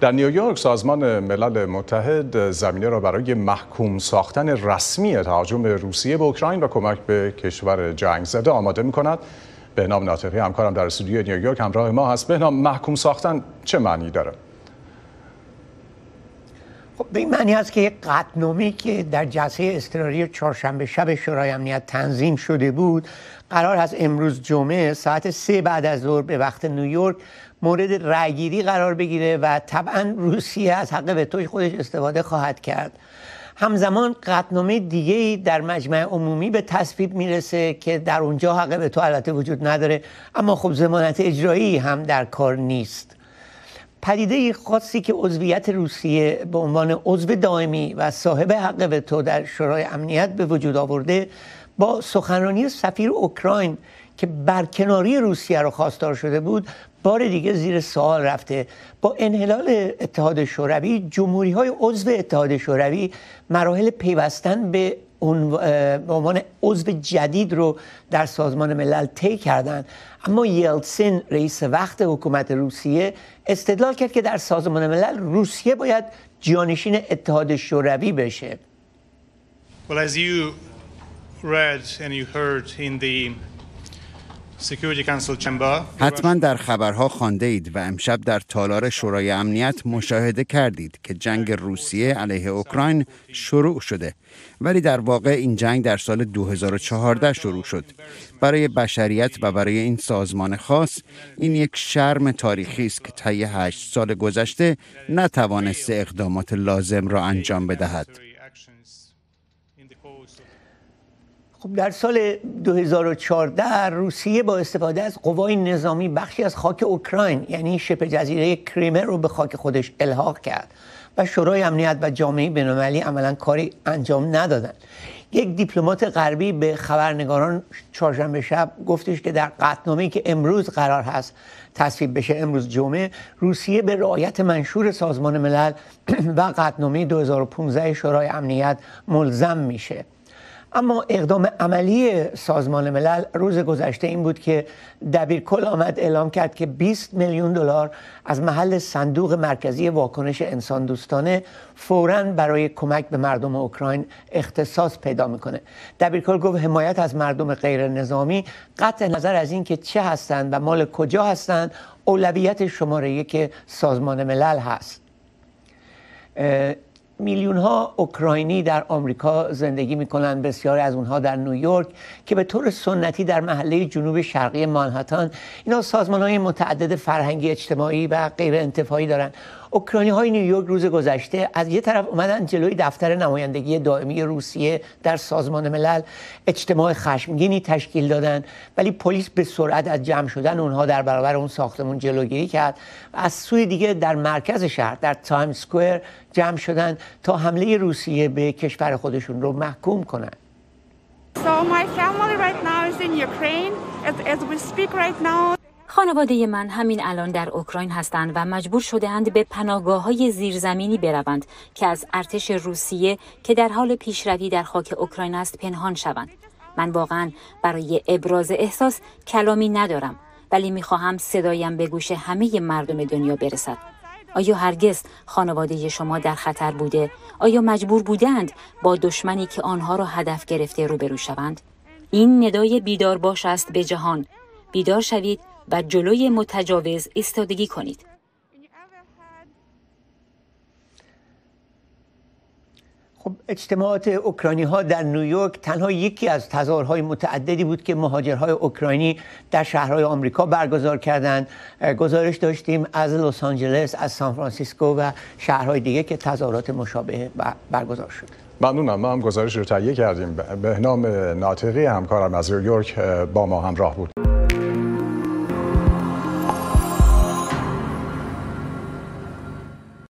در نیویورک سازمان ملل متحد زمینه را برای محکوم ساختن رسمی تهاجم روسیه به اوکراین و کمک به کشور جنگ زده آماده می کند نام ناطقی همکارم در استودیوی نیویورک همراه ما هست نام محکوم ساختن چه معنی داره؟ خب به این معنی است که یک قطنومی که در جلسه اضطراری چهارشنبه شب شورای امنیت تنظیم شده بود قرار از امروز جمعه ساعت سه بعد از ظهر به وقت نیویورک مورد رأیگیری قرار بگیره و طبعا روسیه از حق توی خودش استفاده خواهد کرد همزمان قطنامه دیگه در مجمع عمومی به تصویب میرسه که در اونجا حق به تو البته وجود نداره اما خب زمانت اجرایی هم در کار نیست پدیده خاصی که عضویت روسیه به عنوان عضو دائمی و صاحب حق به تو در شورای امنیت به وجود آورده با سخنرانی سفیر اوکراین که برکناری روسیه رو خواستار شده بود بار دیگه زیر سوال رفته با انحلال اتحاد شوروی جمهوری های عضو اتحاد شوروی مراحل پیوستن به به عنوان عضو جدید رو در سازمان ملل طی کردن اما یلتسین رئیس وقت حکومت روسیه استدلال کرد که در سازمان ملل روسیه باید جانشین اتحاد شوروی بشه well, حتما در خبرها خانده اید و امشب در تالار شورای امنیت مشاهده کردید که جنگ روسیه علیه اوکراین شروع شده ولی در واقع این جنگ در سال 2014 شروع شد برای بشریت و برای این سازمان خاص این یک شرم تاریخی است که طی هشت سال گذشته نتوانست اقدامات لازم را انجام بدهد خب در سال 2014 روسیه با استفاده از قوای نظامی بخشی از خاک اوکراین یعنی شبه جزیره کریمه رو به خاک خودش الحاق کرد و شورای امنیت و جامعه بینالمللی عملا کاری انجام ندادند یک دیپلمات غربی به خبرنگاران چهارشنبه شب گفتش که در قطنامه که امروز قرار هست تصویب بشه امروز جمعه روسیه به رعایت منشور سازمان ملل و قطنامه 2015 شورای امنیت ملزم میشه اما اقدام عملی سازمان ملل روز گذشته این بود که دبیر کل آمد اعلام کرد که 20 میلیون دلار از محل صندوق مرکزی واکنش انسان دوستانه فوراً برای کمک به مردم اوکراین اختصاص پیدا میکنه دبیر کل گفت حمایت از مردم غیر نظامی قطع نظر از اینکه چه هستند و مال کجا هستند اولویت شماره یک سازمان ملل هست میلیون ها اوکراینی در آمریکا زندگی کنند بسیاری از اونها در نیویورک که به طور سنتی در محله جنوب شرقی مانهاتان اینا سازمان های متعدد فرهنگی اجتماعی و غیر انتفاعی دارند اوکراینی های نیویورک روز گذشته از یه طرف اومدن جلوی دفتر نمایندگی دائمی روسیه در سازمان ملل اجتماع خشمگینی تشکیل دادن ولی پلیس به سرعت از جمع شدن اونها در برابر اون ساختمون جلوگیری کرد و از سوی دیگه در مرکز شهر در تایم سکویر جمع شدن تا حمله روسیه به کشور خودشون رو محکوم کنند So my family right now is in Ukraine. As, as we speak right now, خانواده من همین الان در اوکراین هستند و مجبور شدهاند به پناهگاه های زیرزمینی بروند که از ارتش روسیه که در حال پیشروی در خاک اوکراین است پنهان شوند. من واقعا برای ابراز احساس کلامی ندارم ولی میخواهم صدایم به گوش همه مردم دنیا برسد. آیا هرگز خانواده شما در خطر بوده؟ آیا مجبور بودند با دشمنی که آنها را هدف گرفته روبرو شوند؟ این ندای بیدار باش است به جهان. بیدار شوید و جلوی متجاوز استادگی کنید. خب اجتماعات اوکراینی ها در نیویورک تنها یکی از تظاهرهای متعددی بود که مهاجرهای اوکراینی در شهرهای آمریکا برگزار کردند گزارش داشتیم از لس آنجلس از سان فرانسیسکو و شهرهای دیگه که تظاهرات مشابه برگزار شد ممنونم ما هم گزارش رو تهیه کردیم به نام ناطقی همکارم از نیویورک با ما همراه بود